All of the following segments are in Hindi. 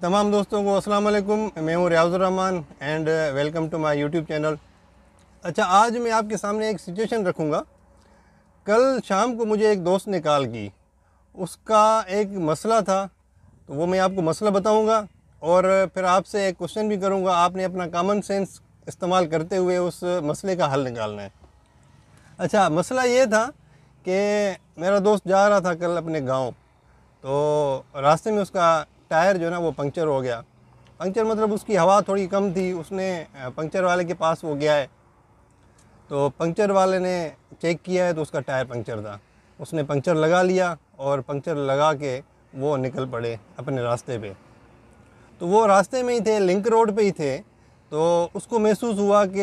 तमाम दोस्तों को अस्सलाम वालेकुम मैं हूँ Riyazulrahman and welcome to my YouTube channel अच्छा आज मैं आपके सामने एक सिचुएशन रखूँगा कल शाम को मुझे एक दोस्त ने कॉल की उसका एक मसला था तो वो मैं आपको मसला बताऊँगा और फिर आपसे एक क्वेश्चन भी करूँगा आपने अपना कॉमन सेंस इस्तेमाल करते हुए उस मसले का हल निकालना है अच्छा मसला ये था कि मेरा दोस्त जा रहा था कल अपने गाँव तो रास्ते में उसका टायर जो ना वो पंक्चर हो गया पंक्चर मतलब उसकी हवा थोड़ी कम थी उसने पंक्चर वाले के पास वो गया है तो पंक्चर वाले ने चेक किया है तो उसका टायर पंक्चर था उसने पंक्चर लगा लिया और पंक्चर लगा के वो निकल पड़े अपने रास्ते पे तो वो रास्ते में ही थे लिंक रोड पे ही थे तो उसको महसूस हुआ कि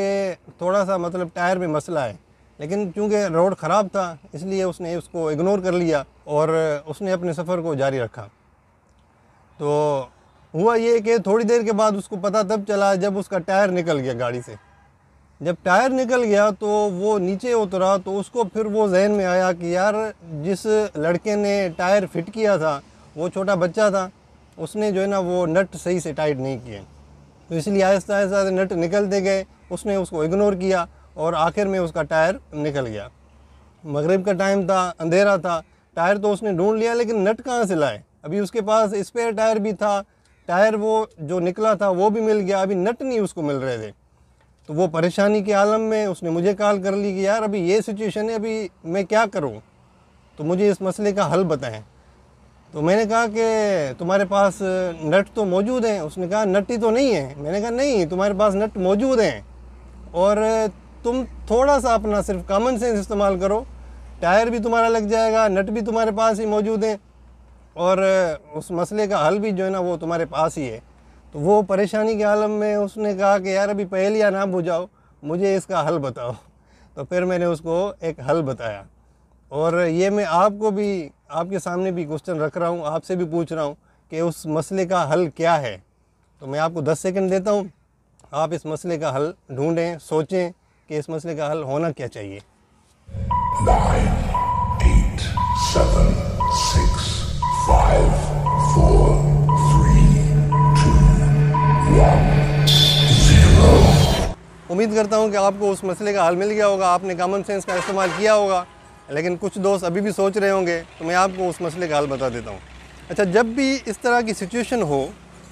थोड़ा सा मतलब टायर में मसला है लेकिन चूँकि रोड ख़राब था इसलिए उसने उसको इग्नोर कर लिया और उसने अपने सफ़र को जारी रखा तो हुआ ये कि थोड़ी देर के बाद उसको पता तब चला जब उसका टायर निकल गया गाड़ी से जब टायर निकल गया तो वो नीचे उतरा तो उसको फिर वो जहन में आया कि यार जिस लड़के ने टायर फिट किया था वो छोटा बच्चा था उसने जो है ना वो नट सही से टाइट नहीं किए तो इसलिए आहिस्ता आहिस्ता नट निकलते गए उसने उसको इग्नोर किया और आखिर में उसका टायर निकल गया मगरब का टाइम था अंधेरा था टायर तो उसने ढूंढ लिया लेकिन नट कहाँ से लाए अभी उसके पास स्पेयर टायर भी था टायर वो जो निकला था वो भी मिल गया अभी नट नहीं उसको मिल रहे थे तो वो परेशानी के आलम में उसने मुझे कॉल कर ली कि यार अभी ये सिचुएशन है अभी मैं क्या करूँ तो मुझे इस मसले का हल बताएं तो मैंने कहा कि तुम्हारे पास नट तो मौजूद हैं उसने कहा नट ही तो नहीं है मैंने कहा नहीं तुम्हारे पास नट मौजूद हैं और तुम थोड़ा सा अपना सिर्फ कॉमन सेंस इस्तेमाल करो टायर भी तुम्हारा लग जाएगा नट भी तुम्हारे पास ही मौजूद हैं और उस मसले का हल भी जो है ना वो तुम्हारे पास ही है तो वो परेशानी के आलम में उसने कहा कि यार अभी पहलिया ना बुझाओ मुझे इसका हल बताओ तो फिर मैंने उसको एक हल बताया और ये मैं आपको भी आपके सामने भी क्वेश्चन रख रहा हूँ आपसे भी पूछ रहा हूँ कि उस मसले का हल क्या है तो मैं आपको 10 सेकंड देता हूँ आप इस मसले का हल ढूंढें सोचें कि इस मसले का हल होना क्या चाहिए उम्मीद करता हूँ कि आपको उस मसले का हल मिल गया होगा आपने कॉमन सेंस का इस्तेमाल किया होगा लेकिन कुछ दोस्त अभी भी सोच रहे होंगे तो मैं आपको उस मसले का हल बता देता हूँ अच्छा जब भी इस तरह की सिचुएशन हो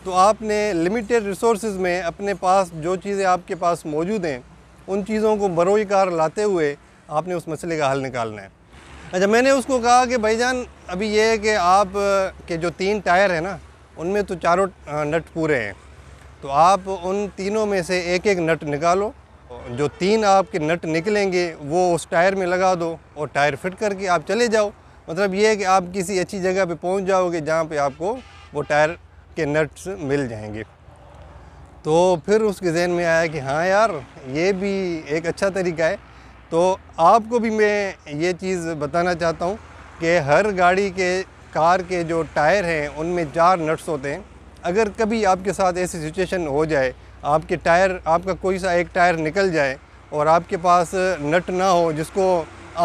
तो आपने लिमिटेड रिसोर्स में अपने पास जो चीज़ें आपके पास मौजूद हैं उन चीज़ों को बरोई कार लाते हुए आपने उस मसले का हल निकालना है अच्छा मैंने उसको कहा कि भाईजान अभी ये है कि आप के जो तीन टायर हैं ना उनमें तो चारों नट पूरे हैं तो आप उन तीनों में से एक एक नट निकालो जो तीन आपके नट निकलेंगे वो उस टायर में लगा दो और टायर फिट करके आप चले जाओ मतलब ये है कि आप किसी अच्छी जगह पे पहुंच जाओगे जहाँ पे आपको वो टायर के नट्स मिल जाएंगे तो फिर उसके जहन में आया कि हाँ यार ये भी एक अच्छा तरीका है तो आपको भी मैं ये चीज़ बताना चाहता हूँ कि हर गाड़ी के कार के जो टायर हैं उनमें चार नट्स होते हैं अगर कभी आपके साथ ऐसी सिचुएशन हो जाए आपके टायर आपका कोई सा एक टायर निकल जाए और आपके पास नट ना हो जिसको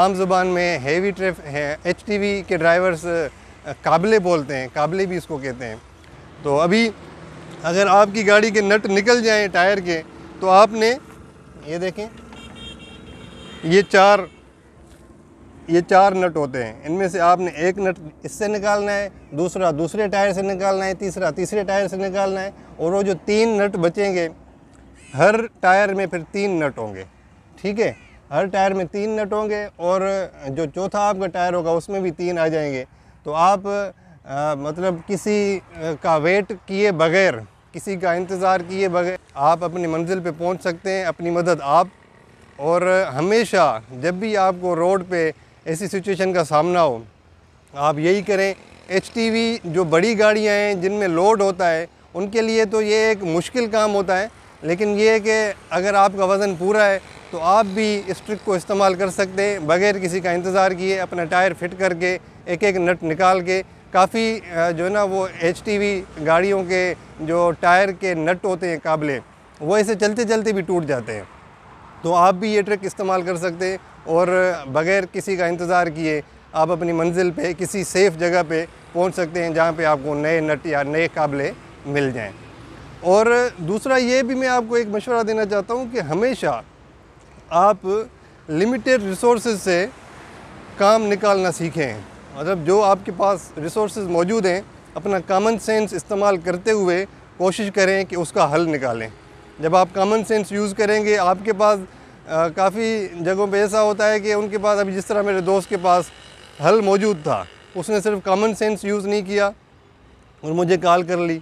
आम जबान में हेवी ट्रैफ है एच के ड्राइवर्स काबले बोलते हैं काबले भी इसको कहते हैं तो अभी अगर आपकी गाड़ी के नट निकल जाएँ टायर के तो आपने ये देखें ये चार ये चार नट होते हैं इनमें से आपने एक नट इससे निकालना है दूसरा दूसरे टायर से निकालना है तीसरा तीसरे टायर से निकालना है और वो जो तीन नट बचेंगे हर टायर में फिर तीन नट होंगे ठीक है हर टायर में तीन नट होंगे और जो चौथा आपका टायर होगा उसमें भी तीन आ जाएंगे तो आप आ, मतलब किसी का वेट किए बगैर किसी का इंतज़ार किए बगैर आप अपनी मंजिल पर पहुँच सकते हैं अपनी मदद आप और हमेशा जब भी आपको रोड पे ऐसी सिचुएशन का सामना हो आप यही करें एच जो बड़ी गाड़ियाँ हैं जिनमें लोड होता है उनके लिए तो ये एक मुश्किल काम होता है लेकिन ये है कि अगर आपका वज़न पूरा है तो आप भी इस ट्रिक को इस्तेमाल कर सकते हैं बग़ैर किसी का इंतज़ार किए अपना टायर फिट करके एक एक नट निकाल के काफ़ी जो है ना वो एच गाड़ियों के जो टायर के नट होते हैं काबले वो ऐसे चलते चलते भी टूट जाते हैं तो आप भी ये ट्रिक इस्तेमाल कर सकते हैं और बग़ैर किसी का इंतज़ार किए आप अपनी मंजिल पे किसी सेफ़ जगह पे पहुंच सकते हैं जहाँ पे आपको नए नट या नए काबले मिल जाएं और दूसरा ये भी मैं आपको एक मशवरा देना चाहता हूँ कि हमेशा आप लिमिटेड रिसोर्स से काम निकालना सीखें मतलब जो आपके पास रिसोर्स मौजूद हैं अपना कामन सेंस इस्तेमाल करते हुए कोशिश करें कि उसका हल निकालें जब आप कॉमन सेंस यूज़ करेंगे आपके पास काफ़ी जगहों पे ऐसा होता है कि उनके पास अभी जिस तरह मेरे दोस्त के पास हल मौजूद था उसने सिर्फ कॉमन सेंस यूज़ नहीं किया और मुझे कॉल कर ली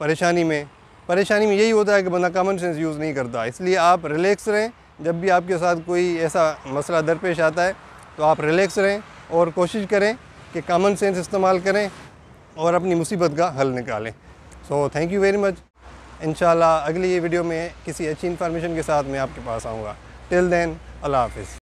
परेशानी में परेशानी में यही होता है कि बंदा कॉमन सेंस यूज़ नहीं करता इसलिए आप रिलैक्स रहें जब भी आपके साथ कोई ऐसा मसला दरपेश आता है तो आप रिलैक्स रहें और कोशिश करें कि कॉमन सेंस इस्तेमाल करें और अपनी मुसीबत का हल निकालें so thank you very much इन अगली वीडियो में किसी अच्छी इन्फॉर्मेशन के साथ मैं आपके पास आऊँगा टिल देन अल्लाह हाफिज़